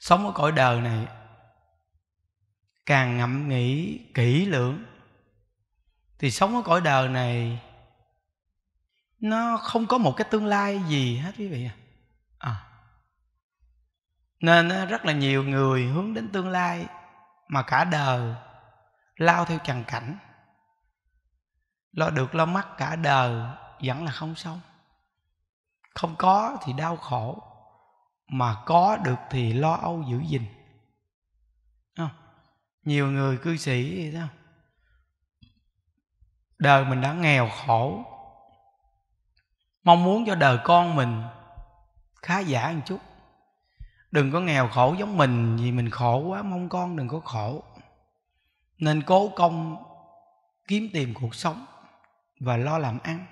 sống ở cõi đời này càng ngẫm nghĩ kỹ lưỡng thì sống ở cõi đời này nó không có một cái tương lai gì hết quý vị à, nên rất là nhiều người hướng đến tương lai mà cả đời lao theo trần cảnh lo được lo mắc cả đời vẫn là không xong không có thì đau khổ mà có được thì lo âu giữ gìn không? nhiều người cư sĩ sao đời mình đã nghèo khổ mong muốn cho đời con mình khá giả một chút đừng có nghèo khổ giống mình vì mình khổ quá mong con đừng có khổ nên cố công kiếm tìm cuộc sống và lo làm ăn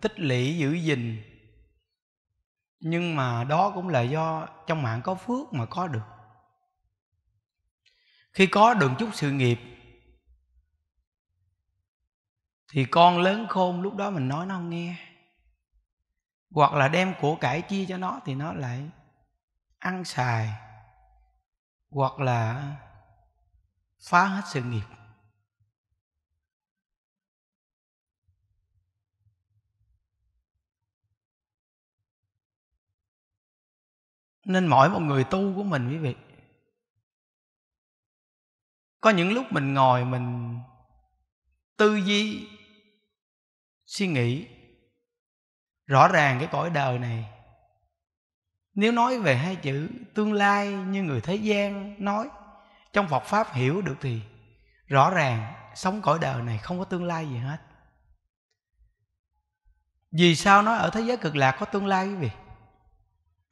tích lũy giữ gìn nhưng mà đó cũng là do trong mạng có phước mà có được khi có được chút sự nghiệp thì con lớn khôn lúc đó mình nói nó không nghe hoặc là đem của cải chia cho nó thì nó lại ăn xài hoặc là phá hết sự nghiệp nên mỗi một người tu của mình quý vị có những lúc mình ngồi mình tư duy suy nghĩ rõ ràng cái cõi đời này nếu nói về hai chữ tương lai như người thế gian nói trong phật pháp hiểu được thì rõ ràng sống cõi đời này không có tương lai gì hết vì sao nói ở thế giới cực lạc có tương lai quý vị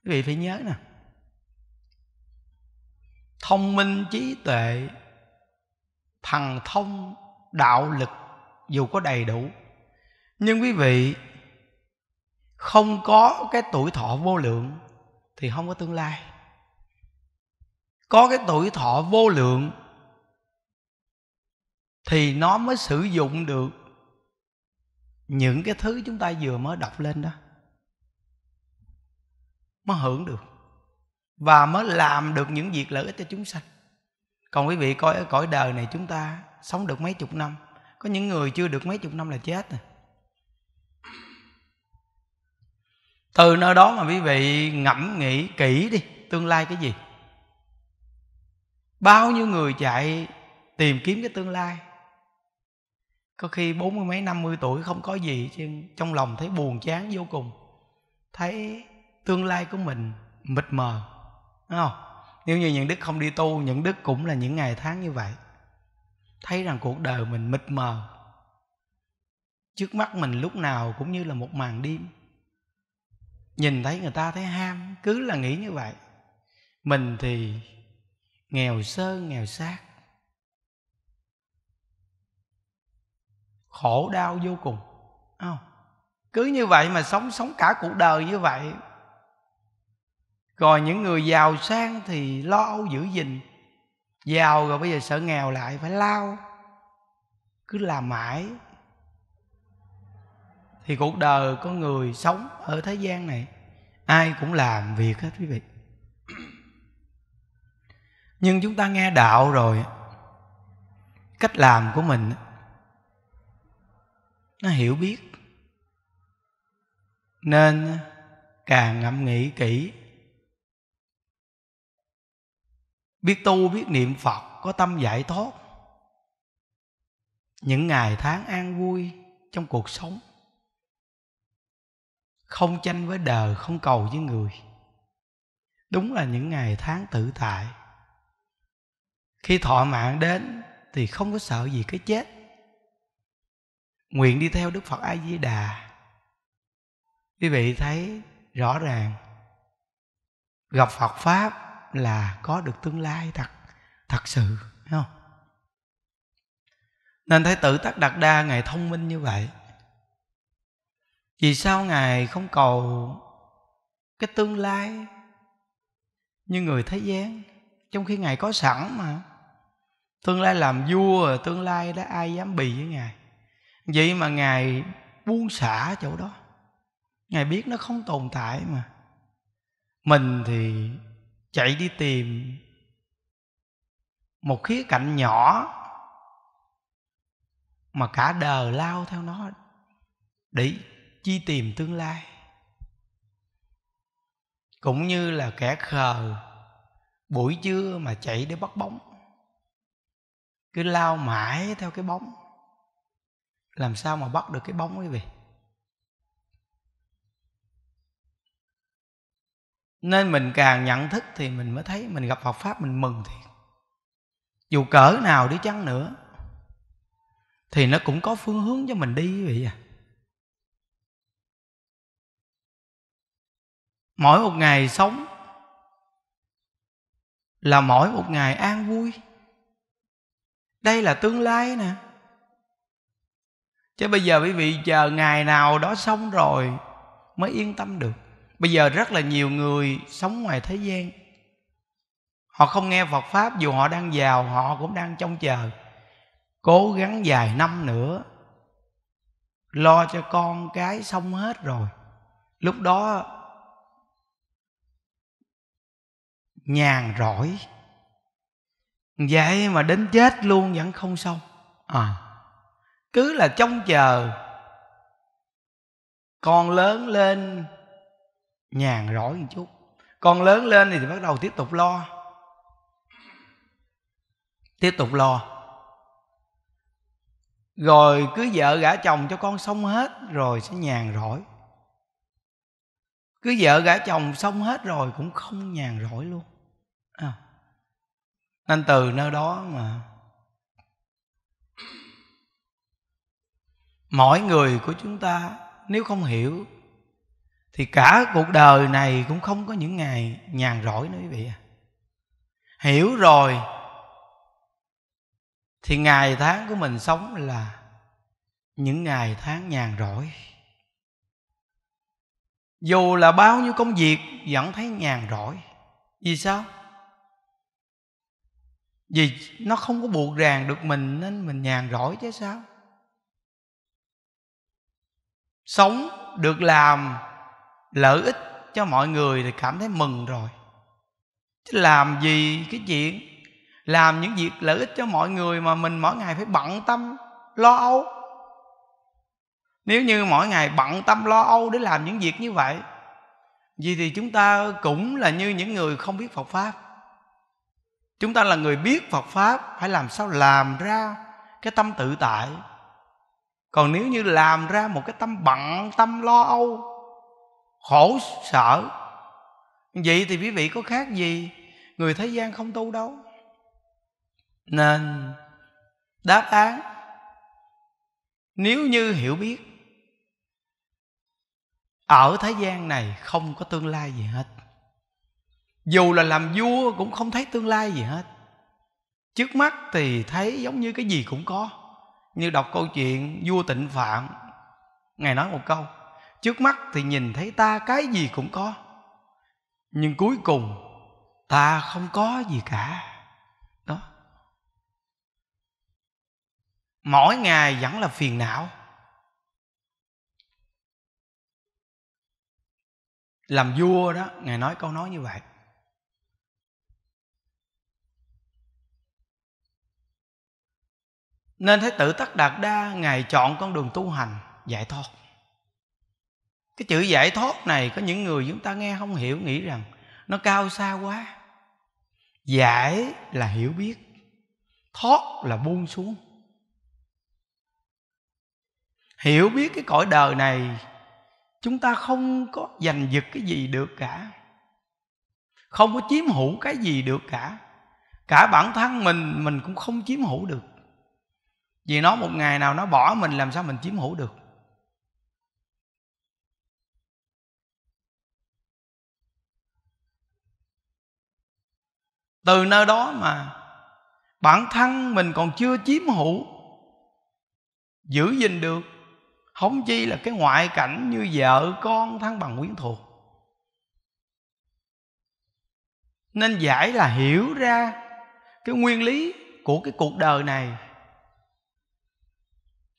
quý vị phải nhớ nè thông minh trí tuệ thần thông đạo lực dù có đầy đủ nhưng quý vị không có cái tuổi thọ vô lượng thì không có tương lai có cái tuổi thọ vô lượng thì nó mới sử dụng được những cái thứ chúng ta vừa mới đọc lên đó mới hưởng được và mới làm được những việc lợi ích cho chúng sanh còn quý vị coi ở cõi đời này chúng ta sống được mấy chục năm có những người chưa được mấy chục năm là chết rồi từ nơi đó mà quý vị ngẫm nghĩ kỹ đi tương lai cái gì bao nhiêu người chạy tìm kiếm cái tương lai có khi bốn mươi mấy năm mươi tuổi không có gì chứ trong lòng thấy buồn chán vô cùng thấy tương lai của mình mịt mờ đúng không nếu như những đức không đi tu những đức cũng là những ngày tháng như vậy thấy rằng cuộc đời mình mịt mờ trước mắt mình lúc nào cũng như là một màn đêm nhìn thấy người ta thấy ham cứ là nghĩ như vậy mình thì nghèo sơ nghèo xác khổ đau vô cùng không? cứ như vậy mà sống sống cả cuộc đời như vậy còn những người giàu sang thì lo âu giữ gìn giàu rồi bây giờ sợ nghèo lại phải lao cứ làm mãi thì cuộc đời có người sống ở thế gian này ai cũng làm việc hết quý vị nhưng chúng ta nghe đạo rồi cách làm của mình nó hiểu biết nên càng ngẫm nghĩ kỹ biết tu biết niệm phật có tâm giải thoát những ngày tháng an vui trong cuộc sống không tranh với đời không cầu với người đúng là những ngày tháng tự tại khi thọ mạng đến thì không có sợ gì cái chết nguyện đi theo đức phật a di đà quý vị thấy rõ ràng gặp phật pháp là có được tương lai thật thật sự thấy không nên thái tử tất đạt đa ngài thông minh như vậy vì sao ngài không cầu cái tương lai như người thế gian trong khi ngài có sẵn mà tương lai làm vua tương lai đó ai dám bì với ngài vậy mà ngài buông xả chỗ đó ngài biết nó không tồn tại mà mình thì chạy đi tìm một khía cạnh nhỏ mà cả đời lao theo nó để chi tìm tương lai cũng như là kẻ khờ buổi trưa mà chạy để bắt bóng cứ lao mãi theo cái bóng làm sao mà bắt được cái bóng quý vị nên mình càng nhận thức thì mình mới thấy mình gặp Phật pháp mình mừng thiệt dù cỡ nào đi chăng nữa thì nó cũng có phương hướng cho mình đi vậy à mỗi một ngày sống là mỗi một ngày an vui đây là tương lai nè chứ bây giờ quý vị chờ ngày nào đó xong rồi mới yên tâm được bây giờ rất là nhiều người sống ngoài thế gian họ không nghe phật pháp dù họ đang giàu họ cũng đang trông chờ cố gắng vài năm nữa lo cho con cái xong hết rồi lúc đó nhàn rỗi vậy mà đến chết luôn vẫn không xong à cứ là trông chờ con lớn lên nhàn rỗi một chút con lớn lên thì bắt đầu tiếp tục lo tiếp tục lo rồi cứ vợ gả chồng cho con xong hết rồi sẽ nhàn rỗi cứ vợ gả chồng xong hết rồi cũng không nhàn rỗi luôn à. nên từ nơi đó mà mỗi người của chúng ta nếu không hiểu thì cả cuộc đời này cũng không có những ngày nhàn rỗi nữa quý vị à hiểu rồi thì ngày tháng của mình sống là những ngày tháng nhàn rỗi dù là bao nhiêu công việc vẫn thấy nhàn rỗi vì sao vì nó không có buộc ràng được mình nên mình nhàn rỗi chứ sao sống được làm lợi ích cho mọi người thì cảm thấy mừng rồi chứ làm gì cái chuyện làm những việc lợi ích cho mọi người mà mình mỗi ngày phải bận tâm lo âu nếu như mỗi ngày bận tâm lo âu để làm những việc như vậy vì thì chúng ta cũng là như những người không biết Phật Pháp Chúng ta là người biết Phật Pháp Phải làm sao làm ra cái tâm tự tại Còn nếu như làm ra một cái tâm bận, tâm lo âu khổ sở vậy thì quý vị có khác gì người thế gian không tu đâu nên đáp án nếu như hiểu biết ở thế gian này không có tương lai gì hết dù là làm vua cũng không thấy tương lai gì hết trước mắt thì thấy giống như cái gì cũng có như đọc câu chuyện vua tịnh phạm ngài nói một câu trước mắt thì nhìn thấy ta cái gì cũng có nhưng cuối cùng ta không có gì cả đó mỗi ngày vẫn là phiền não làm vua đó ngài nói câu nói như vậy nên thấy tự tất đạt đa ngài chọn con đường tu hành giải thoát cái chữ giải thoát này có những người chúng ta nghe không hiểu nghĩ rằng nó cao xa quá giải là hiểu biết thoát là buông xuống hiểu biết cái cõi đời này chúng ta không có giành giật cái gì được cả không có chiếm hữu cái gì được cả cả bản thân mình mình cũng không chiếm hữu được vì nó một ngày nào nó bỏ mình làm sao mình chiếm hữu được từ nơi đó mà bản thân mình còn chưa chiếm hữu giữ gìn được không chi là cái ngoại cảnh như vợ con thân bằng quyến thuộc nên giải là hiểu ra cái nguyên lý của cái cuộc đời này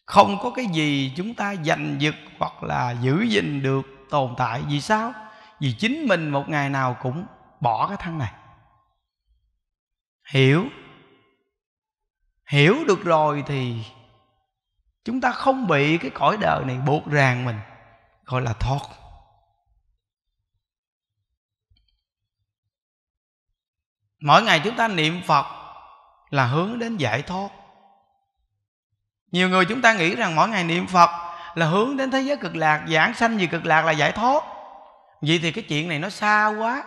không có cái gì chúng ta giành giật hoặc là giữ gìn được tồn tại vì sao vì chính mình một ngày nào cũng bỏ cái thân này hiểu hiểu được rồi thì chúng ta không bị cái cõi đời này buộc ràng mình gọi là thoát mỗi ngày chúng ta niệm phật là hướng đến giải thoát nhiều người chúng ta nghĩ rằng mỗi ngày niệm phật là hướng đến thế giới cực lạc giảng sanh gì cực lạc là giải thoát vậy thì cái chuyện này nó xa quá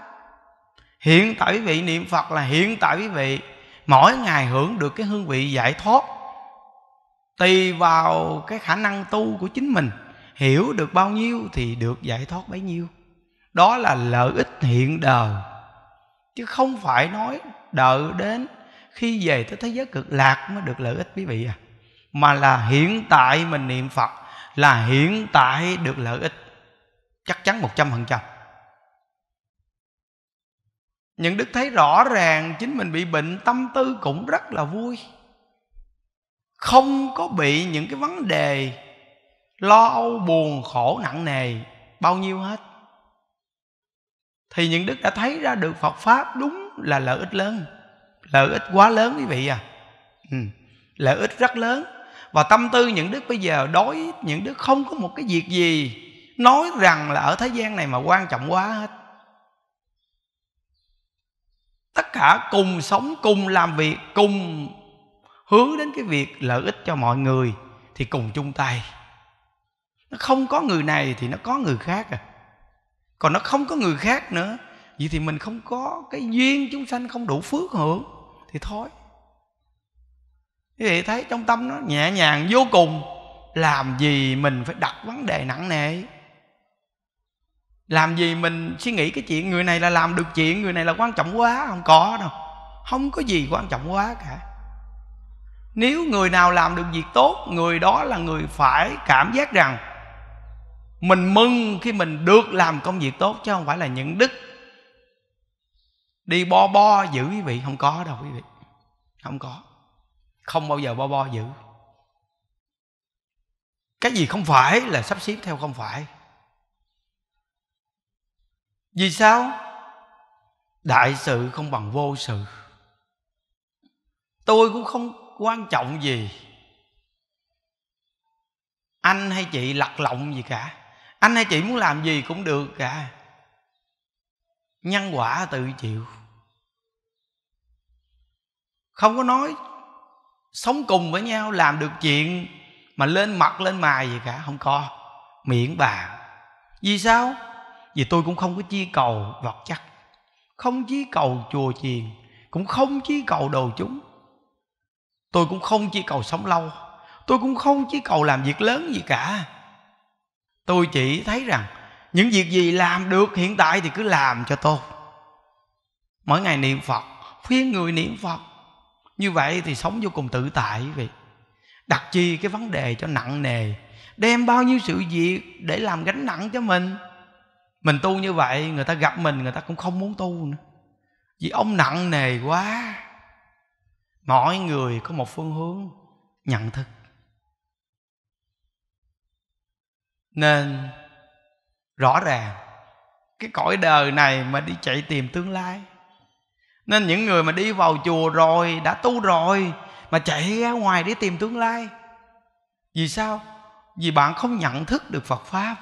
hiện tại quý vị niệm phật là hiện tại quý vị mỗi ngày hưởng được cái hương vị giải thoát tùy vào cái khả năng tu của chính mình hiểu được bao nhiêu thì được giải thoát bấy nhiêu đó là lợi ích hiện đời chứ không phải nói đợi đến khi về tới thế giới cực lạc mới được lợi ích quý vị à mà là hiện tại mình niệm phật là hiện tại được lợi ích chắc chắn một trăm phần trăm những đức thấy rõ ràng chính mình bị bệnh tâm tư cũng rất là vui không có bị những cái vấn đề lo âu buồn khổ nặng nề bao nhiêu hết thì những đức đã thấy ra được phật pháp đúng là lợi ích lớn lợi ích quá lớn quý vị à ừ. lợi ích rất lớn và tâm tư những đức bây giờ đối những đức không có một cái việc gì nói rằng là ở thế gian này mà quan trọng quá hết tất cả cùng sống cùng làm việc cùng hướng đến cái việc lợi ích cho mọi người thì cùng chung tay nó không có người này thì nó có người khác à còn nó không có người khác nữa vậy thì mình không có cái duyên chúng sanh không đủ phước hưởng thì thôi quý vị thấy trong tâm nó nhẹ nhàng vô cùng làm gì mình phải đặt vấn đề nặng nề làm gì mình suy nghĩ cái chuyện người này là làm được chuyện người này là quan trọng quá không có đâu không có gì quan trọng quá cả nếu người nào làm được việc tốt người đó là người phải cảm giác rằng mình mừng khi mình được làm công việc tốt chứ không phải là những đức đi bo bo giữ quý vị không có đâu quý vị không có không bao giờ bo bo giữ cái gì không phải là sắp xếp theo không phải vì sao đại sự không bằng vô sự tôi cũng không quan trọng gì anh hay chị lật lọng gì cả anh hay chị muốn làm gì cũng được cả nhân quả tự chịu không có nói sống cùng với nhau làm được chuyện mà lên mặt lên mài gì cả không có miễn bàn vì sao vì tôi cũng không có chi cầu vật chất không chi cầu chùa chiền cũng không chi cầu đồ chúng tôi cũng không chi cầu sống lâu tôi cũng không chi cầu làm việc lớn gì cả tôi chỉ thấy rằng những việc gì làm được hiện tại thì cứ làm cho tôi mỗi ngày niệm phật khuyên người niệm phật như vậy thì sống vô cùng tự tại quý vị đặt chi cái vấn đề cho nặng nề đem bao nhiêu sự việc để làm gánh nặng cho mình mình tu như vậy người ta gặp mình người ta cũng không muốn tu nữa vì ông nặng nề quá mỗi người có một phương hướng nhận thức nên rõ ràng cái cõi đời này mà đi chạy tìm tương lai nên những người mà đi vào chùa rồi đã tu rồi mà chạy ra ngoài để tìm tương lai vì sao vì bạn không nhận thức được phật pháp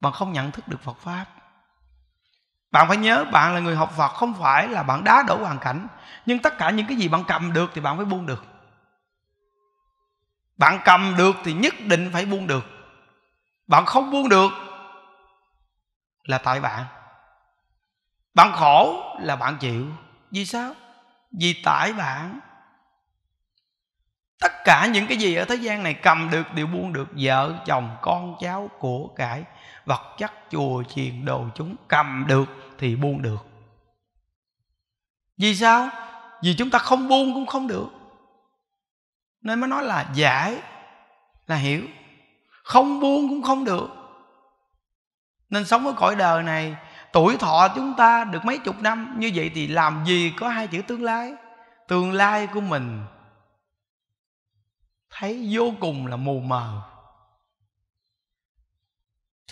bạn không nhận thức được phật pháp bạn phải nhớ bạn là người học phật không phải là bạn đá đổ hoàn cảnh nhưng tất cả những cái gì bạn cầm được thì bạn phải buông được bạn cầm được thì nhất định phải buông được bạn không buông được là tại bạn bạn khổ là bạn chịu vì sao vì tại bạn tất cả những cái gì ở thế gian này cầm được đều buông được vợ chồng con cháu của cải vật chất chùa chiền đồ chúng cầm được thì buông được vì sao vì chúng ta không buông cũng không được nên mới nói là giải là hiểu không buông cũng không được nên sống ở cõi đời này tuổi thọ chúng ta được mấy chục năm như vậy thì làm gì có hai chữ tương lai tương lai của mình thấy vô cùng là mù mờ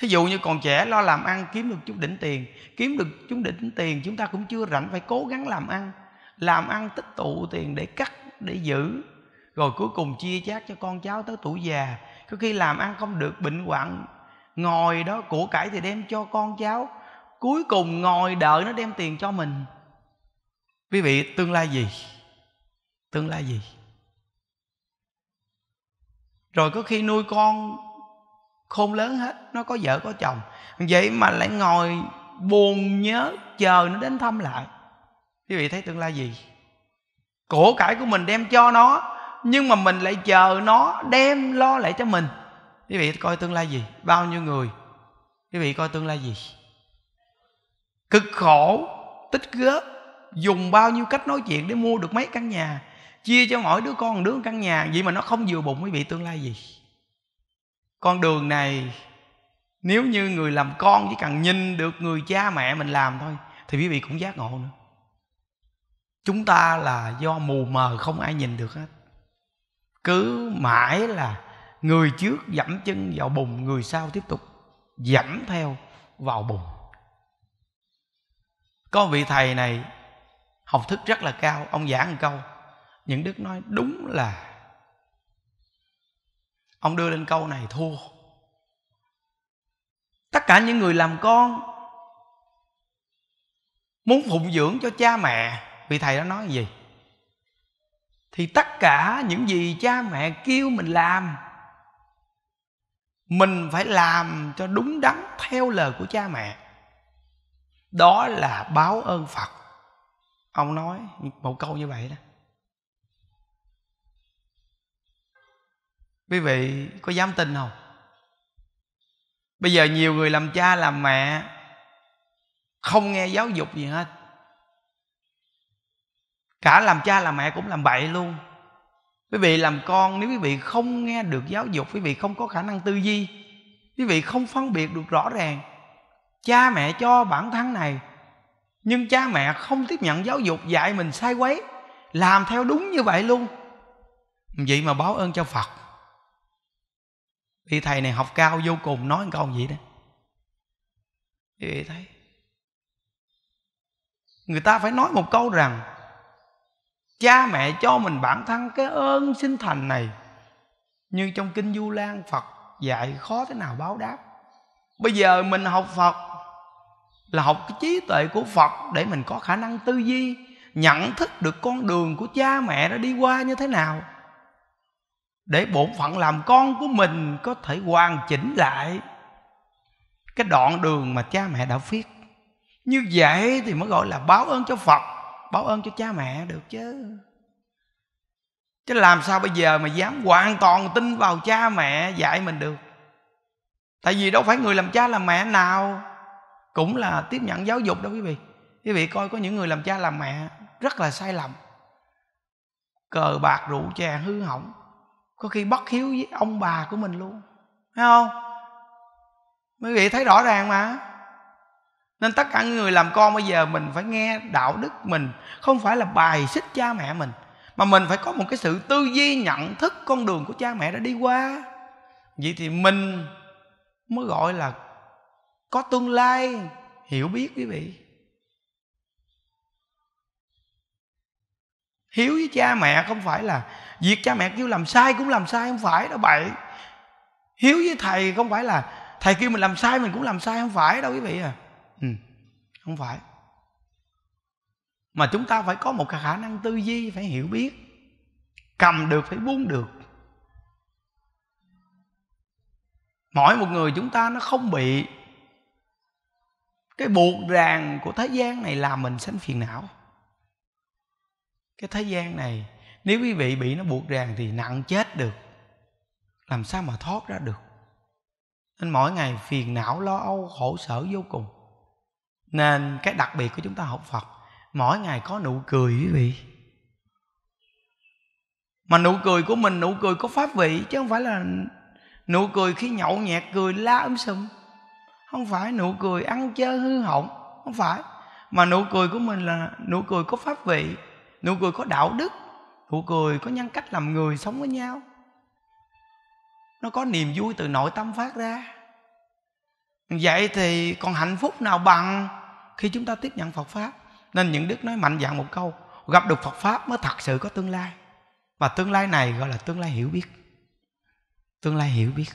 thí dụ như còn trẻ lo làm ăn kiếm được chút đỉnh tiền kiếm được chút đỉnh tiền chúng ta cũng chưa rảnh phải cố gắng làm ăn làm ăn tích tụ tiền để cắt để giữ rồi cuối cùng chia chác cho con cháu tới tuổi già có khi làm ăn không được bệnh hoạn ngồi đó của cải thì đem cho con cháu cuối cùng ngồi đợi nó đem tiền cho mình quý vị tương lai gì tương lai gì rồi có khi nuôi con khôn lớn hết nó có vợ có chồng vậy mà lại ngồi buồn nhớ chờ nó đến thăm lại quý vị thấy tương lai gì cổ cải của mình đem cho nó nhưng mà mình lại chờ nó đem lo lại cho mình quý vị coi tương lai gì bao nhiêu người quý vị coi tương lai gì cực khổ tích góp dùng bao nhiêu cách nói chuyện để mua được mấy căn nhà chia cho mỗi đứa con một đứa một căn nhà vậy mà nó không vừa bụng quý vị tương lai gì con đường này nếu như người làm con chỉ cần nhìn được người cha mẹ mình làm thôi thì quý vị cũng giác ngộ nữa chúng ta là do mù mờ không ai nhìn được hết cứ mãi là người trước dẫm chân vào bùn người sau tiếp tục dẫm theo vào bùn có vị thầy này học thức rất là cao ông giảng một câu những đức nói đúng là ông đưa lên câu này thua tất cả những người làm con muốn phụng dưỡng cho cha mẹ vị thầy đã nói gì thì tất cả những gì cha mẹ kêu mình làm mình phải làm cho đúng đắn theo lời của cha mẹ đó là báo ơn phật ông nói một câu như vậy đó quý vị có dám tin không bây giờ nhiều người làm cha làm mẹ không nghe giáo dục gì hết cả làm cha làm mẹ cũng làm bậy luôn quý vị làm con nếu quý vị không nghe được giáo dục quý vị không có khả năng tư duy quý vị không phân biệt được rõ ràng cha mẹ cho bản thân này nhưng cha mẹ không tiếp nhận giáo dục dạy mình sai quấy làm theo đúng như vậy luôn vậy mà báo ơn cho phật vị thầy này học cao vô cùng nói câu gì đó vị thấy người ta phải nói một câu rằng cha mẹ cho mình bản thân cái ơn sinh thành này như trong kinh du lan phật dạy khó thế nào báo đáp bây giờ mình học phật là học cái trí tuệ của phật để mình có khả năng tư duy nhận thức được con đường của cha mẹ đã đi qua như thế nào để bổn phận làm con của mình có thể hoàn chỉnh lại cái đoạn đường mà cha mẹ đã viết như vậy thì mới gọi là báo ơn cho phật báo ơn cho cha mẹ được chứ chứ làm sao bây giờ mà dám hoàn toàn tin vào cha mẹ dạy mình được tại vì đâu phải người làm cha làm mẹ nào cũng là tiếp nhận giáo dục đâu quý vị quý vị coi có những người làm cha làm mẹ rất là sai lầm cờ bạc rượu chè hư hỏng có khi bất hiếu với ông bà của mình luôn thấy không mấy vị thấy rõ ràng mà nên tất cả người làm con bây giờ mình phải nghe đạo đức mình không phải là bài xích cha mẹ mình mà mình phải có một cái sự tư duy nhận thức con đường của cha mẹ đã đi qua vậy thì mình mới gọi là có tương lai hiểu biết quý vị hiếu với cha mẹ không phải là việc cha mẹ kêu làm sai cũng làm sai không phải đâu bậy hiếu với thầy không phải là thầy kêu mình làm sai mình cũng làm sai không phải đâu quý vị à ừ, không phải mà chúng ta phải có một khả năng tư duy phải hiểu biết cầm được phải buông được mỗi một người chúng ta nó không bị cái buộc ràng của thế gian này làm mình sanh phiền não cái thế gian này nếu quý vị bị nó buộc ràng thì nặng chết được làm sao mà thoát ra được nên mỗi ngày phiền não lo âu khổ sở vô cùng nên cái đặc biệt của chúng ta học phật mỗi ngày có nụ cười quý vị mà nụ cười của mình nụ cười có pháp vị chứ không phải là nụ cười khi nhậu nhẹt cười la ấm um sùm không phải nụ cười ăn chơi hư hỏng không phải mà nụ cười của mình là nụ cười có pháp vị nụ cười có đạo đức nụ cười có nhân cách làm người sống với nhau nó có niềm vui từ nội tâm phát ra vậy thì còn hạnh phúc nào bằng khi chúng ta tiếp nhận phật pháp nên những đức nói mạnh dạng một câu gặp được phật pháp mới thật sự có tương lai và tương lai này gọi là tương lai hiểu biết tương lai hiểu biết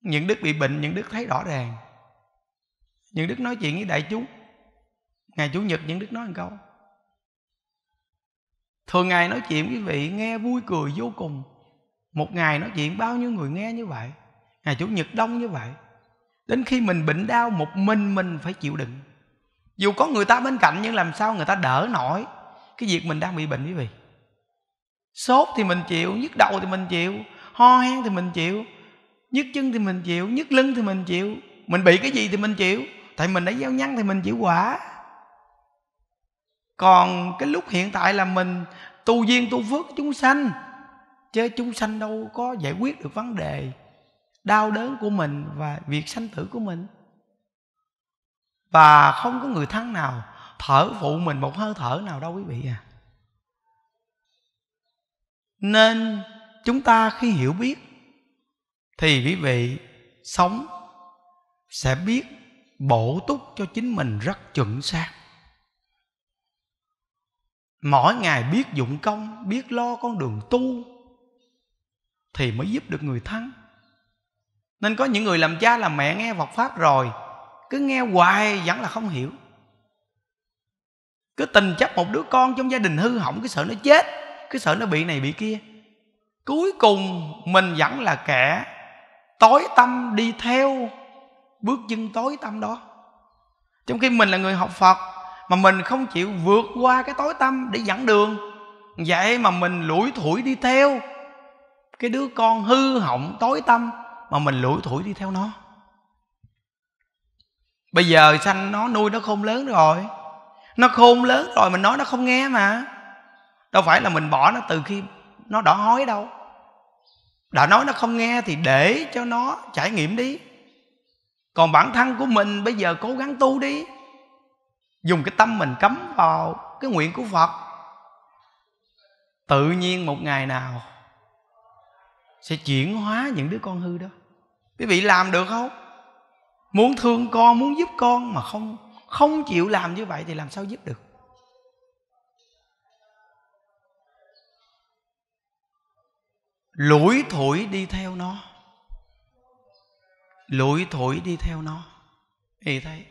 những đức bị bệnh những đức thấy rõ ràng những đức nói chuyện với đại chúng ngày chủ nhật những đức nói một câu thường ngày nói chuyện quý vị nghe vui cười vô cùng một ngày nói chuyện bao nhiêu người nghe như vậy ngày chủ nhật đông như vậy đến khi mình bệnh đau một mình mình phải chịu đựng dù có người ta bên cạnh nhưng làm sao người ta đỡ nổi cái việc mình đang bị bệnh quý vị sốt thì mình chịu nhức đầu thì mình chịu ho hen thì mình chịu nhức chân thì mình chịu nhức lưng thì mình chịu mình bị cái gì thì mình chịu tại mình đã gieo nhăn thì mình chịu quả còn cái lúc hiện tại là mình tu duyên tu phước chúng sanh chứ chúng sanh đâu có giải quyết được vấn đề đau đớn của mình và việc sanh tử của mình và không có người thân nào thở phụ mình một hơi thở nào đâu quý vị à nên chúng ta khi hiểu biết thì quý vị sống sẽ biết bổ túc cho chính mình rất chuẩn xác mỗi ngày biết dụng công biết lo con đường tu thì mới giúp được người thân nên có những người làm cha làm mẹ nghe Phật pháp rồi cứ nghe hoài vẫn là không hiểu cứ tình chấp một đứa con trong gia đình hư hỏng cứ sợ nó chết cứ sợ nó bị này bị kia cuối cùng mình vẫn là kẻ tối tâm đi theo bước chân tối tâm đó trong khi mình là người học phật mà mình không chịu vượt qua cái tối tâm để dẫn đường vậy mà mình lủi thủi đi theo cái đứa con hư hỏng tối tâm mà mình lủi thủi đi theo nó bây giờ sanh nó nuôi nó khôn lớn rồi nó khôn lớn rồi mình nói nó không nghe mà đâu phải là mình bỏ nó từ khi nó đỏ hói đâu đã nói nó không nghe thì để cho nó trải nghiệm đi còn bản thân của mình bây giờ cố gắng tu đi dùng cái tâm mình cấm vào cái nguyện của phật tự nhiên một ngày nào sẽ chuyển hóa những đứa con hư đó quý vị làm được không muốn thương con muốn giúp con mà không không chịu làm như vậy thì làm sao giúp được lủi thủi đi theo nó lủi thủi đi theo nó thì thấy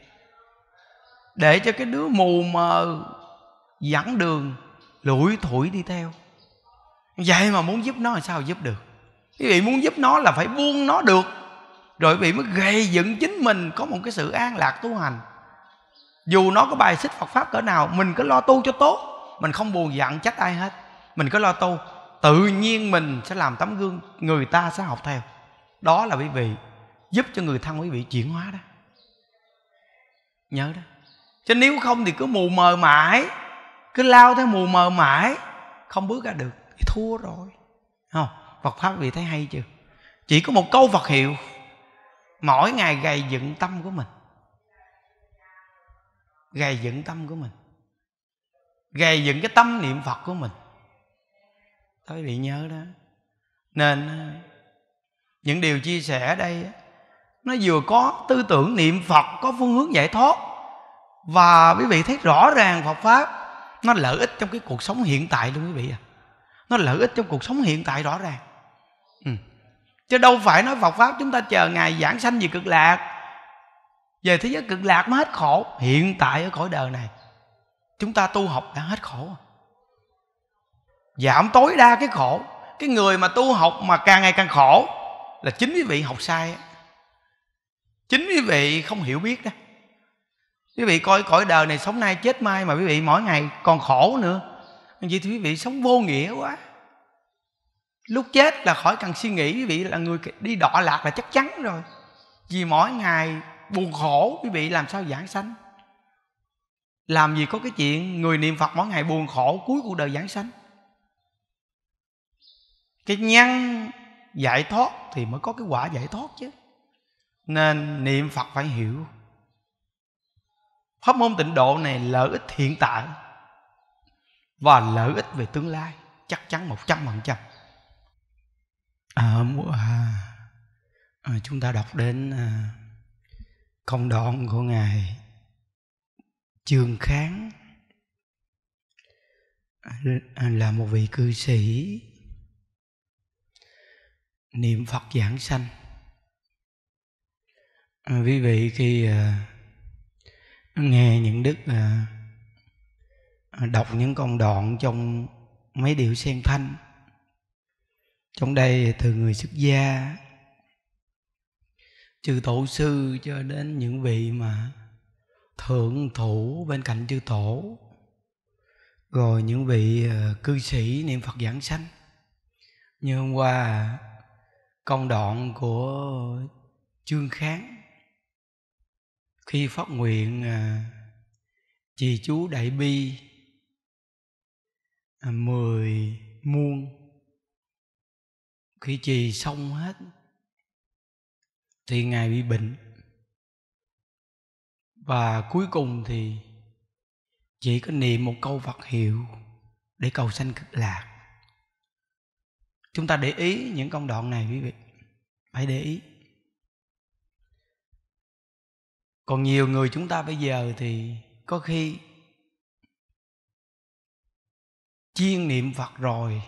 để cho cái đứa mù mờ dẫn đường lủi thủi đi theo vậy mà muốn giúp nó làm sao giúp được quý vị muốn giúp nó là phải buông nó được rồi quý vị mới gây dựng chính mình có một cái sự an lạc tu hành dù nó có bài xích Phật pháp cỡ nào mình cứ lo tu cho tốt mình không buồn giận trách ai hết mình cứ lo tu tự nhiên mình sẽ làm tấm gương người ta sẽ học theo đó là quý vị giúp cho người thân quý vị chuyển hóa đó nhớ đó chứ nếu không thì cứ mù mờ mãi cứ lao theo mù mờ mãi không bước ra được thì thua rồi không phật pháp vị thấy hay chưa chỉ có một câu phật hiệu mỗi ngày gầy dựng tâm của mình gầy dựng tâm của mình gầy dựng cái tâm niệm phật của mình thôi bị nhớ đó nên ờ, những điều chia sẻ ở đây nó vừa có tư tưởng niệm phật có phương hướng giải thoát và quý vị thấy rõ ràng Phật pháp nó lợi ích trong cái cuộc sống hiện tại luôn quý vị à nó lợi ích trong cuộc sống hiện tại rõ ràng ừ. chứ đâu phải nói Phật pháp chúng ta chờ ngày giảng sanh về cực lạc về thế giới cực lạc mới hết khổ hiện tại ở cõi đời này chúng ta tu học đã hết khổ giảm tối đa cái khổ cái người mà tu học mà càng ngày càng khổ là chính quý vị học sai chính quý vị không hiểu biết đó quý vị coi cõi đời này sống nay chết mai mà quý vị mỗi ngày còn khổ nữa vậy thì quý vị sống vô nghĩa quá lúc chết là khỏi cần suy nghĩ quý vị là người đi đọa lạc là chắc chắn rồi vì mỗi ngày buồn khổ quý vị làm sao giảng sanh làm gì có cái chuyện người niệm phật mỗi ngày buồn khổ cuối cuộc đời giảng sanh cái nhân giải thoát thì mới có cái quả giải thoát chứ nên niệm phật phải hiểu Pháp môn tịnh độ này lợi ích hiện tại Và lợi ích về tương lai Chắc chắn 100% trăm. hôm qua à, à, à, Chúng ta đọc đến à, Công đoạn của Ngài Trường Kháng à, là một vị cư sĩ niệm phật giảng sanh à, quý vị khi à, nghe những đức à, à, đọc những con đoạn trong mấy điệu sen thanh trong đây từ người xuất gia chư tổ sư cho đến những vị mà thượng thủ bên cạnh chư tổ rồi những vị à, cư sĩ niệm phật giảng sanh như hôm qua công đoạn của trương kháng khi phát nguyện à, trì chú đại bi à, mười muôn khi trì xong hết thì ngài bị bệnh và cuối cùng thì chỉ có niệm một câu Phật hiệu để cầu sanh cực lạc chúng ta để ý những công đoạn này quý vị phải để ý còn nhiều người chúng ta bây giờ thì có khi chiên niệm phật rồi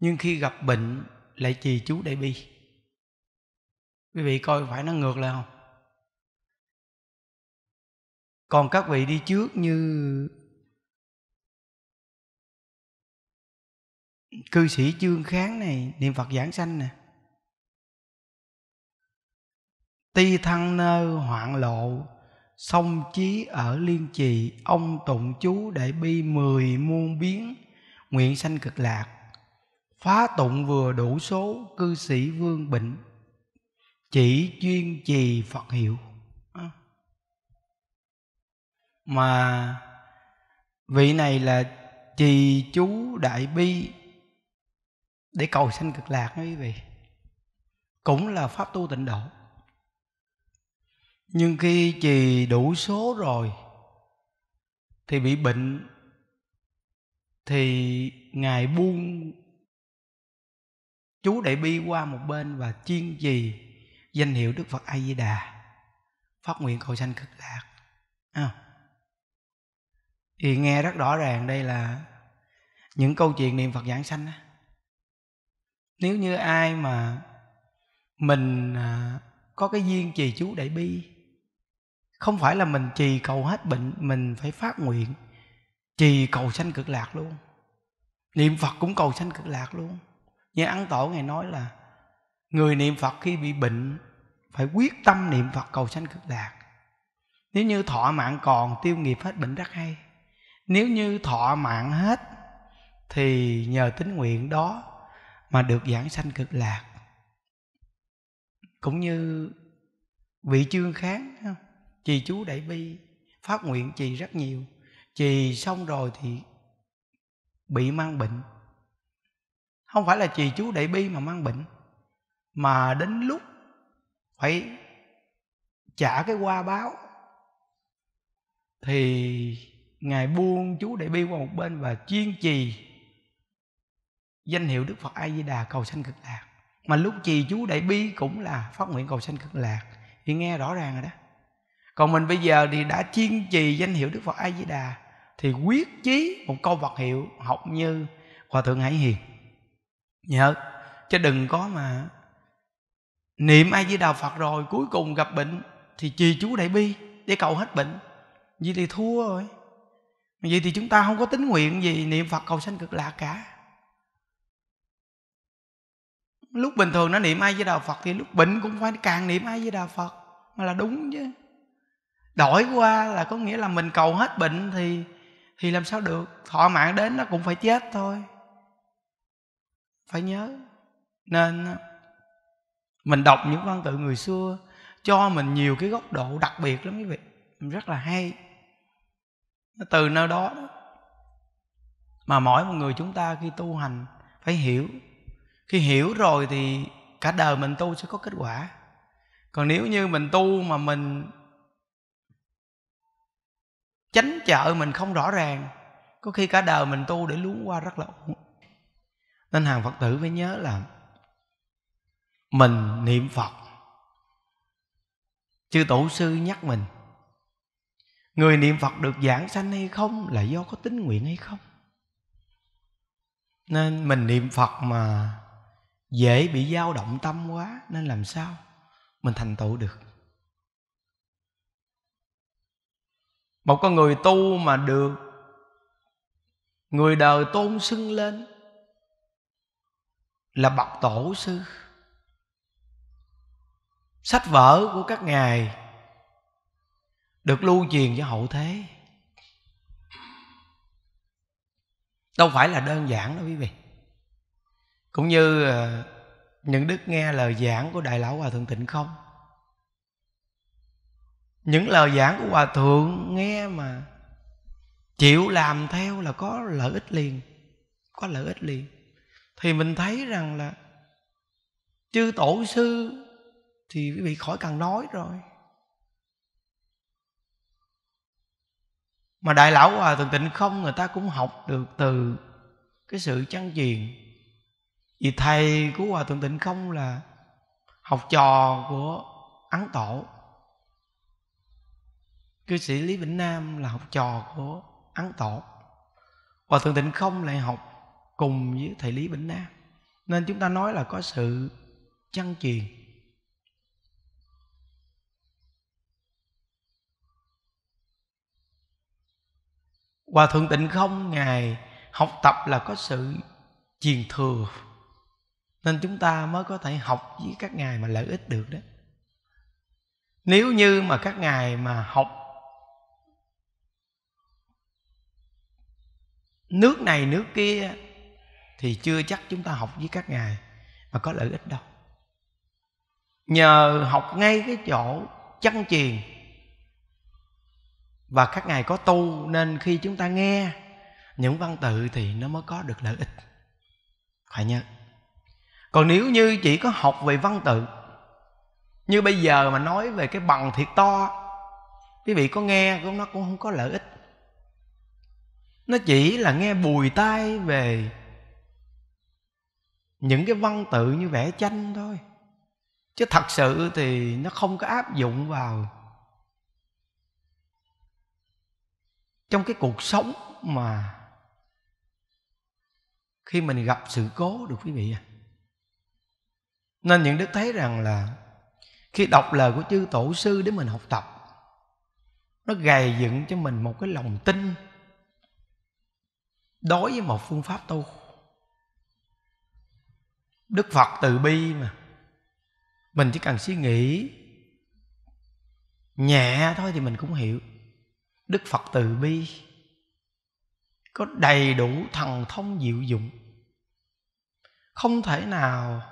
nhưng khi gặp bệnh lại trì chú đại bi quý vị coi phải nó ngược lại không còn các vị đi trước như cư sĩ chương kháng này niệm phật giảng sanh nè Ti thăng nơ hoạn lộ song chí ở liên trì Ông tụng chú để bi mười muôn biến Nguyện sanh cực lạc Phá tụng vừa đủ số Cư sĩ vương bệnh Chỉ chuyên trì Phật hiệu à. Mà vị này là trì chú đại bi Để cầu sanh cực lạc đó quý vị Cũng là pháp tu tịnh độ nhưng khi trì đủ số rồi thì bị bệnh thì ngài buông chú đại bi qua một bên và chuyên trì danh hiệu đức phật a di đà phát nguyện cầu sanh cực lạc à. thì nghe rất rõ ràng đây là những câu chuyện niệm phật giảng sanh nếu như ai mà mình à, có cái duyên trì chú đại bi không phải là mình trì cầu hết bệnh mình phải phát nguyện trì cầu sanh cực lạc luôn niệm phật cũng cầu sanh cực lạc luôn như ăn tổ ngài nói là người niệm phật khi bị bệnh phải quyết tâm niệm phật cầu sanh cực lạc nếu như thọ mạng còn tiêu nghiệp hết bệnh rất hay nếu như thọ mạng hết thì nhờ tính nguyện đó mà được giảng sanh cực lạc cũng như vị chương kháng không? trì chú đại bi phát nguyện trì rất nhiều trì xong rồi thì bị mang bệnh không phải là trì chú đại bi mà mang bệnh mà đến lúc phải trả cái qua báo thì ngài buông chú đại bi qua một bên và chuyên trì danh hiệu đức phật a di đà cầu sanh cực lạc mà lúc trì chú đại bi cũng là phát nguyện cầu sanh cực lạc thì nghe rõ ràng rồi đó còn mình bây giờ thì đã chiên trì danh hiệu đức phật a di đà thì quyết chí một câu vật hiệu học như hòa thượng hải hiền nhớ chứ đừng có mà niệm a di đà phật rồi cuối cùng gặp bệnh thì trì chú đại bi để cầu hết bệnh vậy thì thua rồi vậy thì chúng ta không có tính nguyện gì niệm phật cầu sanh cực lạc cả lúc bình thường nó niệm ai với đà phật thì lúc bệnh cũng phải càng niệm ai với đà phật mà là đúng chứ đổi qua là có nghĩa là mình cầu hết bệnh thì thì làm sao được thọ mạng đến nó cũng phải chết thôi phải nhớ nên mình đọc những văn tự người xưa cho mình nhiều cái góc độ đặc biệt lắm quý vị rất là hay từ nơi đó mà mỗi một người chúng ta khi tu hành phải hiểu khi hiểu rồi thì cả đời mình tu sẽ có kết quả còn nếu như mình tu mà mình chánh trợ mình không rõ ràng có khi cả đời mình tu để luống qua rất là uổng nên hàng phật tử phải nhớ là mình niệm phật chư tổ sư nhắc mình người niệm phật được giảng sanh hay không là do có tín nguyện hay không nên mình niệm phật mà dễ bị dao động tâm quá nên làm sao mình thành tựu được một con người tu mà được người đời tôn xưng lên là bậc tổ sư sách vở của các ngài được lưu truyền cho hậu thế đâu phải là đơn giản đâu quý vị cũng như ờ, những đức nghe lời giảng của đại lão hòa thượng tịnh không những lời giảng của hòa thượng nghe mà chịu làm theo là có lợi ích liền có lợi ích liền thì mình thấy rằng là chư tổ sư thì quý vị khỏi cần nói rồi mà đại lão hòa thượng tịnh không người ta cũng học được từ cái sự chăn truyền vì thầy của hòa thượng tịnh không là học trò của ấn tổ cư sĩ lý vĩnh nam là học trò của ấn tổ hòa thượng tịnh không lại học cùng với thầy lý vĩnh nam nên chúng ta nói là có sự chăn truyền hòa thượng tịnh không ngài học tập là có sự truyền thừa nên chúng ta mới có thể học với các ngài mà lợi ích được đó nếu như mà các ngài mà học nước này nước kia thì chưa chắc chúng ta học với các ngài mà có lợi ích đâu nhờ học ngay cái chỗ chăn truyền và các ngài có tu nên khi chúng ta nghe những văn tự thì nó mới có được lợi ích phải nhớ còn nếu như chỉ có học về văn tự như bây giờ mà nói về cái bằng thiệt to quý vị có nghe cũng nó cũng không có lợi ích nó chỉ là nghe bùi tai về những cái văn tự như vẽ tranh thôi chứ thật sự thì nó không có áp dụng vào trong cái cuộc sống mà khi mình gặp sự cố được quý vị à nên những đức thấy rằng là khi đọc lời của chư tổ sư để mình học tập nó gầy dựng cho mình một cái lòng tin đối với một phương pháp tu đức phật từ bi mà mình chỉ cần suy nghĩ nhẹ thôi thì mình cũng hiểu đức phật từ bi có đầy đủ thần thông diệu dụng không thể nào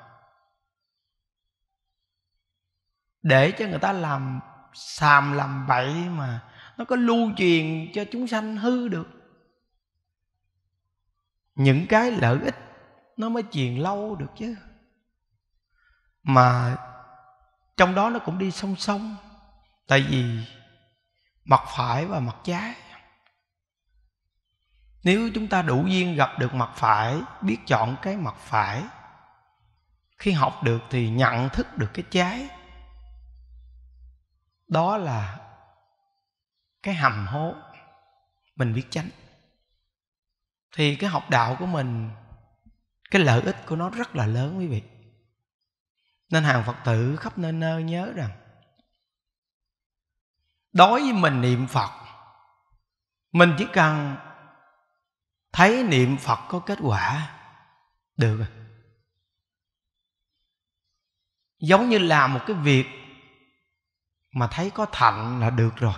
để cho người ta làm xàm làm bậy mà nó có lưu truyền cho chúng sanh hư được những cái lợi ích nó mới truyền lâu được chứ mà trong đó nó cũng đi song song tại vì mặt phải và mặt trái nếu chúng ta đủ duyên gặp được mặt phải biết chọn cái mặt phải khi học được thì nhận thức được cái trái đó là cái hầm hố mình biết tránh thì cái học đạo của mình cái lợi ích của nó rất là lớn quý vị nên hàng phật tử khắp nơi nơi nhớ rằng đối với mình niệm phật mình chỉ cần thấy niệm phật có kết quả được rồi giống như làm một cái việc mà thấy có thành là được rồi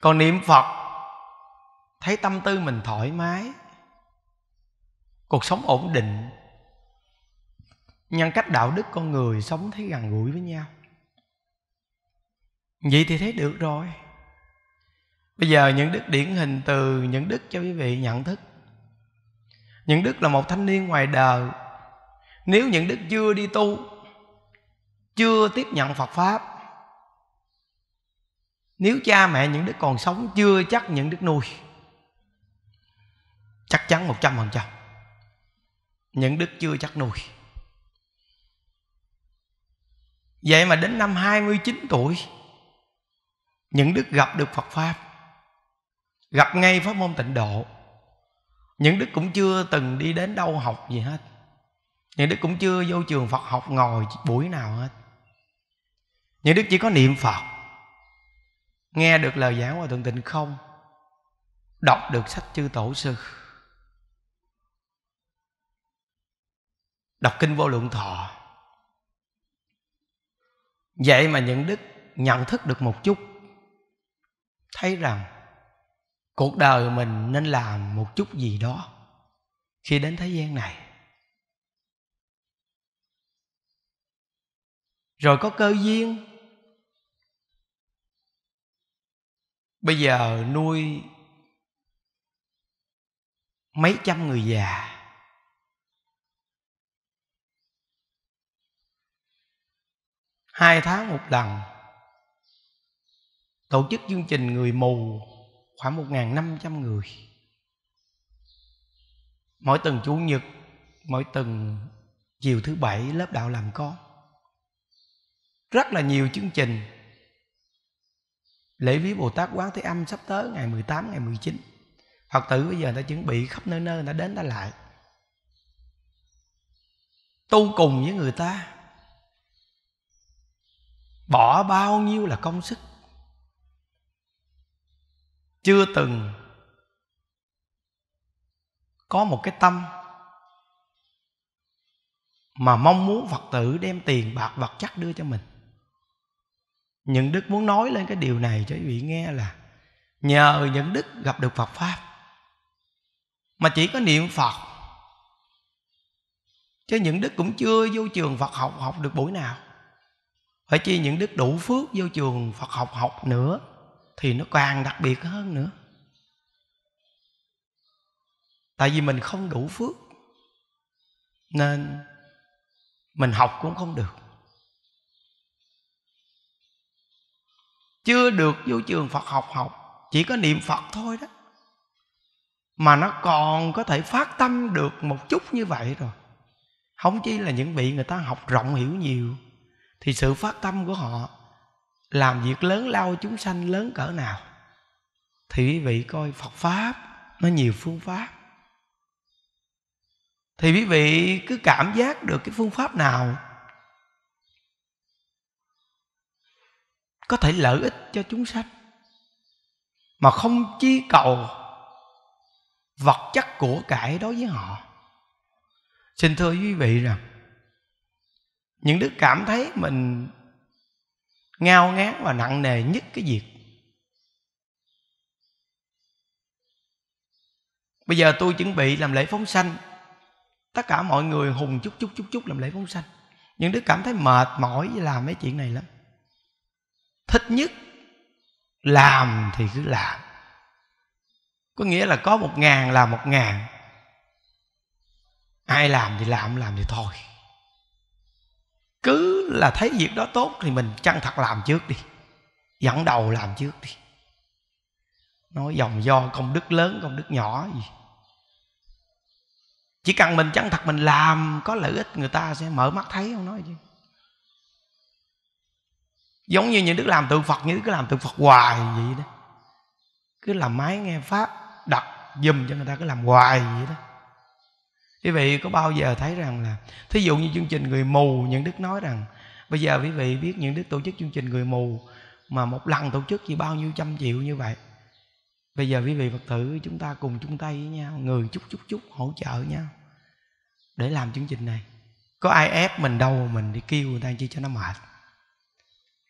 còn niệm phật thấy tâm tư mình thoải mái cuộc sống ổn định nhân cách đạo đức con người sống thấy gần gũi với nhau vậy thì thấy được rồi bây giờ những đức điển hình từ những đức cho quý vị nhận thức những đức là một thanh niên ngoài đời nếu những đức chưa đi tu chưa tiếp nhận phật pháp nếu cha mẹ những đứa còn sống chưa chắc những đứa nuôi chắc chắn một trăm phần trăm những đứa chưa chắc nuôi vậy mà đến năm 29 tuổi những đức gặp được Phật pháp gặp ngay pháp môn tịnh độ những đức cũng chưa từng đi đến đâu học gì hết những đức cũng chưa vô trường Phật học ngồi buổi nào hết những đức chỉ có niệm Phật nghe được lời giảng hòa thượng tịnh không đọc được sách chư tổ sư đọc kinh vô lượng thọ vậy mà những đức nhận thức được một chút thấy rằng cuộc đời mình nên làm một chút gì đó khi đến thế gian này rồi có cơ duyên bây giờ nuôi mấy trăm người già hai tháng một lần tổ chức chương trình người mù khoảng 1.500 người mỗi tuần chủ nhật mỗi tuần chiều thứ bảy lớp đạo làm con rất là nhiều chương trình lễ viếng Bồ Tát Quán Thế Âm sắp tới ngày 18, ngày 19. Phật tử bây giờ người ta chuẩn bị khắp nơi nơi người ta đến ta lại. Tu cùng với người ta. Bỏ bao nhiêu là công sức. Chưa từng có một cái tâm mà mong muốn Phật tử đem tiền bạc vật chất đưa cho mình những đức muốn nói lên cái điều này cho quý vị nghe là nhờ những đức gặp được phật pháp mà chỉ có niệm phật chứ những đức cũng chưa vô trường phật học học được buổi nào phải chi những đức đủ phước vô trường phật học học nữa thì nó càng đặc biệt hơn nữa tại vì mình không đủ phước nên mình học cũng không được chưa được vô trường phật học học chỉ có niệm phật thôi đó mà nó còn có thể phát tâm được một chút như vậy rồi không chỉ là những vị người ta học rộng hiểu nhiều thì sự phát tâm của họ làm việc lớn lao chúng sanh lớn cỡ nào thì quý vị coi phật pháp nó nhiều phương pháp thì quý vị cứ cảm giác được cái phương pháp nào có thể lợi ích cho chúng sanh mà không chi cầu vật chất của cải đối với họ xin thưa quý vị rằng những đứa cảm thấy mình ngao ngán và nặng nề nhất cái việc bây giờ tôi chuẩn bị làm lễ phóng sanh tất cả mọi người hùng chút chút chút chút làm lễ phóng sanh những đứa cảm thấy mệt mỏi với làm mấy chuyện này lắm thích nhất làm thì cứ làm có nghĩa là có một ngàn là một ngàn ai làm thì làm làm thì thôi cứ là thấy việc đó tốt thì mình chăng thật làm trước đi dẫn đầu làm trước đi nói dòng do công đức lớn công đức nhỏ gì chỉ cần mình chăng thật mình làm có lợi ích người ta sẽ mở mắt thấy không nói gì giống như những đức làm tượng phật những đức cứ làm tượng phật hoài vậy đó cứ làm máy nghe pháp đặt dùm cho người ta cứ làm hoài vậy đó quý vị có bao giờ thấy rằng là thí dụ như chương trình người mù những đức nói rằng bây giờ quý vị biết những đức tổ chức chương trình người mù mà một lần tổ chức chỉ bao nhiêu trăm triệu như vậy bây giờ quý vị phật tử chúng ta cùng chung tay với nhau người chút chút chút hỗ trợ nhau để làm chương trình này có ai ép mình đâu mình đi kêu người ta chi cho nó mệt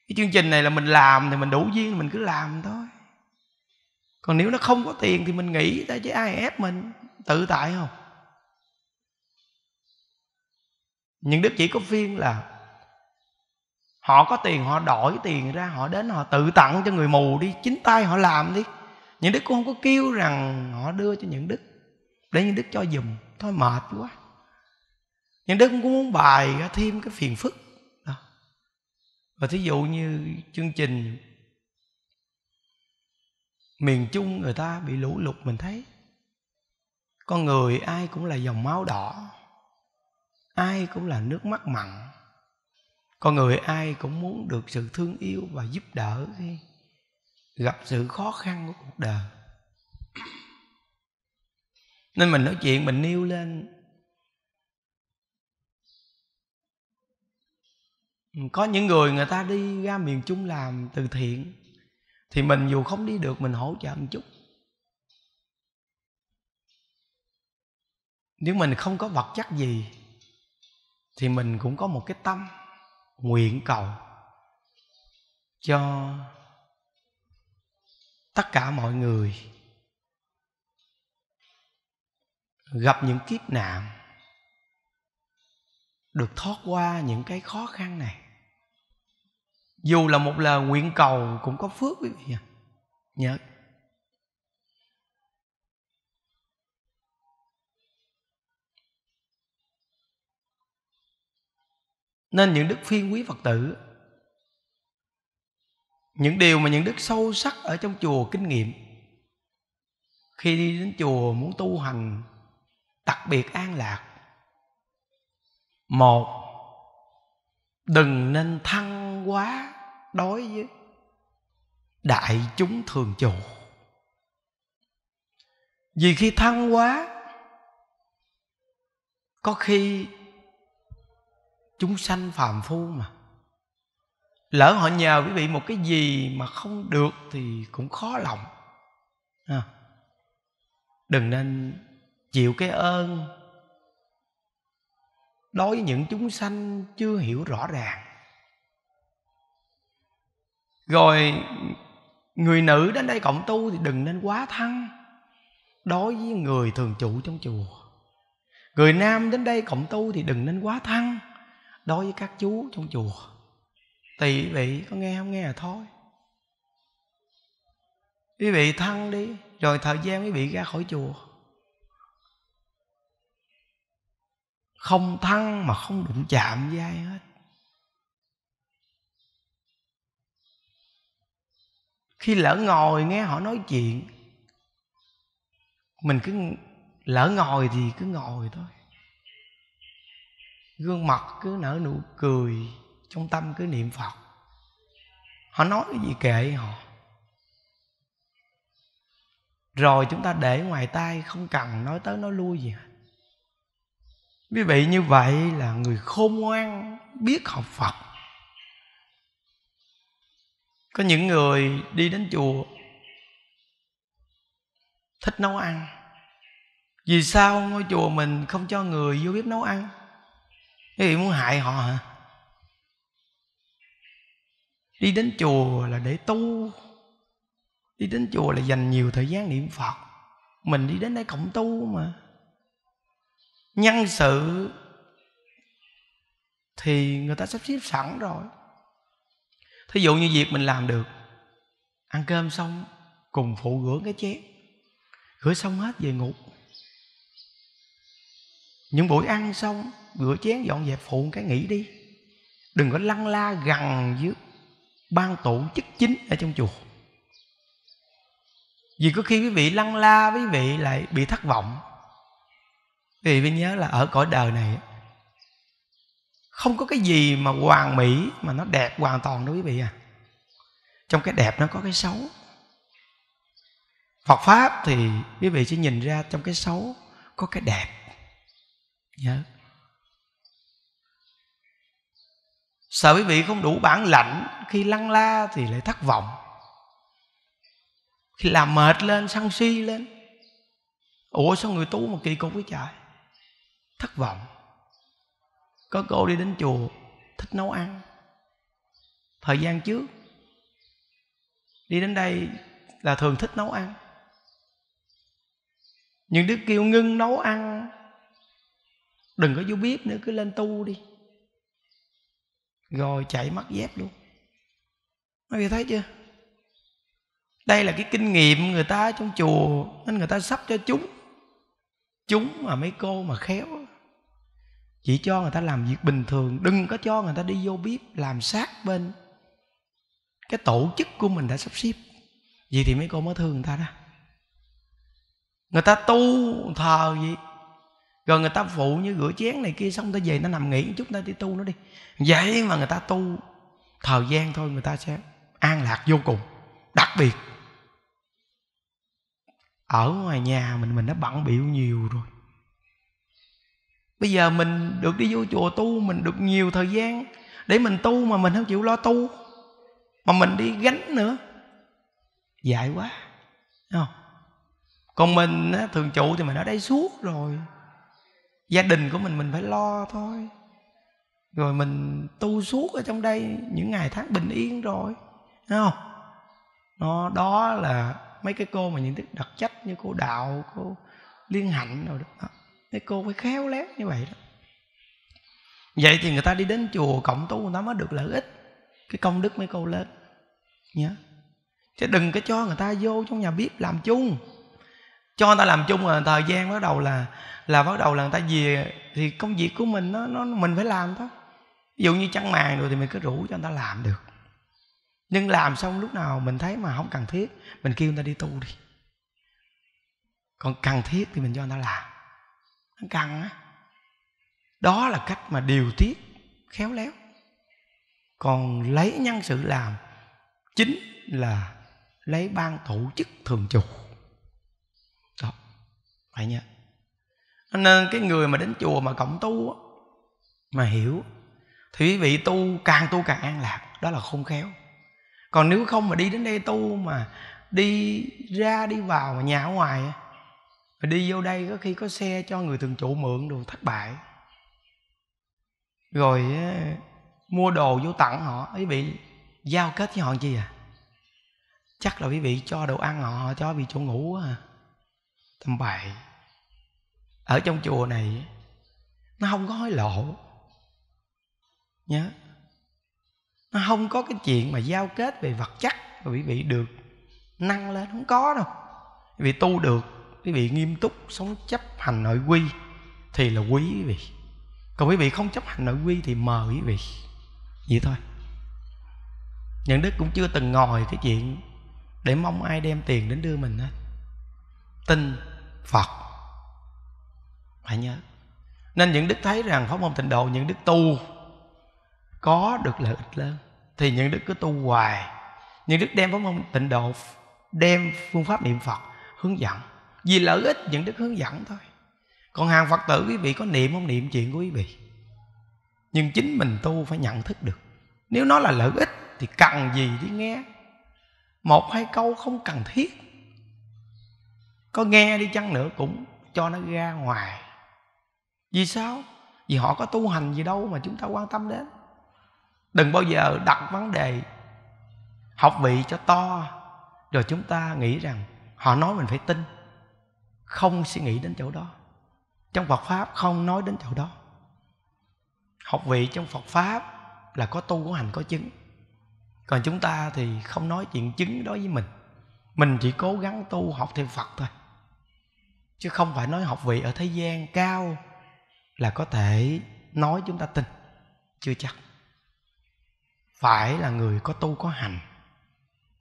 cái chương trình này là mình làm thì mình đủ duyên mình cứ làm thôi còn nếu nó không có tiền thì mình nghĩ ta chứ ai ép mình tự tại không những đức chỉ có phiên là họ có tiền họ đổi tiền ra họ đến họ tự tặng cho người mù đi chính tay họ làm đi những đức cũng không có kêu rằng họ đưa cho những đức để những đức cho dùm thôi mệt quá những đức cũng muốn bài thêm cái phiền phức và thí dụ như chương trình miền trung người ta bị lũ lụt mình thấy con người ai cũng là dòng máu đỏ ai cũng là nước mắt mặn con người ai cũng muốn được sự thương yêu và giúp đỡ khi gặp sự khó khăn của cuộc đời nên mình nói chuyện mình nêu lên có những người người ta đi ra miền trung làm từ thiện thì mình dù không đi được mình hỗ trợ một chút nếu mình không có vật chất gì thì mình cũng có một cái tâm nguyện cầu cho tất cả mọi người gặp những kiếp nạn được thoát qua những cái khó khăn này dù là một lời nguyện cầu cũng có phước quý vị nhớ dạ. nên những đức phiên quý phật tử những điều mà những đức sâu sắc ở trong chùa kinh nghiệm khi đi đến chùa muốn tu hành đặc biệt an lạc một đừng nên thăng quá đối với đại chúng thường chủ vì khi thăng quá có khi chúng sanh phàm phu mà lỡ họ nhờ quý vị một cái gì mà không được thì cũng khó lòng à. đừng nên chịu cái ơn đối với những chúng sanh chưa hiểu rõ ràng rồi người nữ đến đây cộng tu thì đừng nên quá thăng đối với người thường trụ trong chùa người nam đến đây cộng tu thì đừng nên quá thăng đối với các chú trong chùa tùy vị có nghe không nghe là thôi quý vị thăng đi rồi thời gian quý vị ra khỏi chùa không thăng mà không đụng chạm với ai hết khi lỡ ngồi nghe họ nói chuyện mình cứ lỡ ngồi thì cứ ngồi thôi gương mặt cứ nở nụ cười trong tâm cứ niệm phật họ nói cái gì kệ họ rồi chúng ta để ngoài tay không cần nói tới nói lui gì hết quý vị như vậy là người khôn ngoan biết học phật có những người đi đến chùa thích nấu ăn vì sao ngôi chùa mình không cho người vô bếp nấu ăn cái gì muốn hại họ hả đi đến chùa là để tu đi đến chùa là dành nhiều thời gian niệm phật mình đi đến đây cộng tu mà nhân sự thì người ta sắp xếp sẵn rồi thí dụ như việc mình làm được ăn cơm xong cùng phụ rửa cái chén rửa xong hết về ngủ những buổi ăn xong rửa chén dọn dẹp phụ cái nghỉ đi đừng có lăn la gần dưới ban tổ chức chính ở trong chùa vì có khi quý vị lăn la quý vị lại bị thất vọng vì quý vị nhớ là ở cõi đời này không có cái gì mà hoàn mỹ mà nó đẹp hoàn toàn đâu quý vị à trong cái đẹp nó có cái xấu Phật pháp thì quý vị chỉ nhìn ra trong cái xấu có cái đẹp nhớ sợ quý vị không đủ bản lãnh khi lăng la thì lại thất vọng khi làm mệt lên sân si lên ủa sao người tu mà kỳ cục với trời thất vọng có cô đi đến chùa thích nấu ăn thời gian trước đi đến đây là thường thích nấu ăn nhưng đức kêu ngưng nấu ăn đừng có vô bếp nữa cứ lên tu đi rồi chạy mắt dép luôn mấy vị thấy chưa đây là cái kinh nghiệm người ta trong chùa nên người ta sắp cho chúng chúng mà mấy cô mà khéo chỉ cho người ta làm việc bình thường đừng có cho người ta đi vô bếp làm sát bên cái tổ chức của mình đã sắp xếp vậy thì mấy cô mới thương người ta đó người ta tu thờ gì, rồi người ta phụ như rửa chén này kia xong ta về nó nằm nghỉ một chút ta đi tu nó đi vậy mà người ta tu thời gian thôi người ta sẽ an lạc vô cùng đặc biệt ở ngoài nhà mình mình nó bận bịu nhiều rồi bây giờ mình được đi vô chùa tu mình được nhiều thời gian để mình tu mà mình không chịu lo tu mà mình đi gánh nữa dại quá Đúng không còn mình thường trụ thì mình ở đây suốt rồi gia đình của mình mình phải lo thôi rồi mình tu suốt ở trong đây những ngày tháng bình yên rồi Đúng không nó đó là mấy cái cô mà những cái đặc trách như cô đạo cô liên hạnh rồi đó thế cô phải khéo léo như vậy đó vậy thì người ta đi đến chùa cộng tu người ta mới được lợi ích cái công đức mấy cô lên, nhớ chứ đừng có cho người ta vô trong nhà bếp làm chung cho người ta làm chung là thời gian bắt đầu là là bắt đầu là người ta về thì công việc của mình nó, nó mình phải làm thôi ví dụ như chăn màn rồi thì mình cứ rủ cho người ta làm được nhưng làm xong lúc nào mình thấy mà không cần thiết mình kêu người ta đi tu đi còn cần thiết thì mình cho người ta làm Ăn cằn Đó là cách mà điều tiết khéo léo Còn lấy nhân sự làm Chính là lấy ban tổ chức thường trực Đó Phải nhớ Nên cái người mà đến chùa mà cộng tu Mà hiểu Thì quý vị tu càng tu càng an lạc Đó là khôn khéo còn nếu không mà đi đến đây tu mà đi ra đi vào mà nhà ở ngoài rồi đi vô đây có khi có xe cho người thường trụ mượn đồ thất bại Rồi mua đồ vô tặng họ ấy bị giao kết với họ chi à Chắc là quý vị cho đồ ăn họ, cho bị chỗ ngủ à Tầm bậy Ở trong chùa này Nó không có hối lộ Nhớ Nó không có cái chuyện mà giao kết về vật chất và quý vị được năng lên Không có đâu vì tu được quý vị nghiêm túc sống chấp hành nội quy thì là quý quý vị còn quý vị không chấp hành nội quy thì mờ quý vị vậy thôi những đức cũng chưa từng ngồi cái chuyện để mong ai đem tiền đến đưa mình hết tin phật phải nhớ nên những đức thấy rằng pháp môn tịnh độ những đức tu có được lợi ích lớn thì những đức cứ tu hoài những đức đem pháp môn tịnh độ đem phương pháp niệm phật hướng dẫn vì lợi ích những đức hướng dẫn thôi còn hàng phật tử quý vị có niệm không niệm chuyện của quý vị nhưng chính mình tu phải nhận thức được nếu nó là lợi ích thì cần gì đi nghe một hai câu không cần thiết có nghe đi chăng nữa cũng cho nó ra ngoài vì sao vì họ có tu hành gì đâu mà chúng ta quan tâm đến đừng bao giờ đặt vấn đề học vị cho to rồi chúng ta nghĩ rằng họ nói mình phải tin không suy nghĩ đến chỗ đó trong phật pháp không nói đến chỗ đó học vị trong phật pháp là có tu có hành có chứng còn chúng ta thì không nói chuyện chứng đối với mình mình chỉ cố gắng tu học theo phật thôi chứ không phải nói học vị ở thế gian cao là có thể nói chúng ta tin chưa chắc phải là người có tu có hành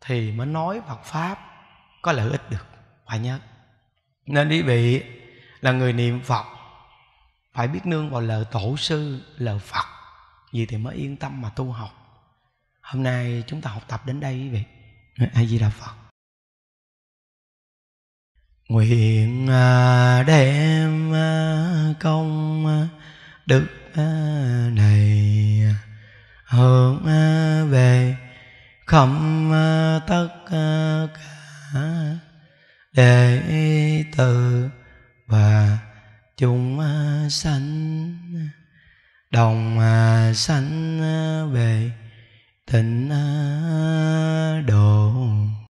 thì mới nói phật pháp có lợi ích được phải nhớ nên quý vị là người niệm phật phải biết nương vào lời tổ sư lời phật vì thì mới yên tâm mà tu học hôm nay chúng ta học tập đến đây quý vị ai gì là phật nguyện à, đem à, công à, đức này hướng về khẩm tất cả đệ tử và chúng sanh đồng sanh về tịnh độ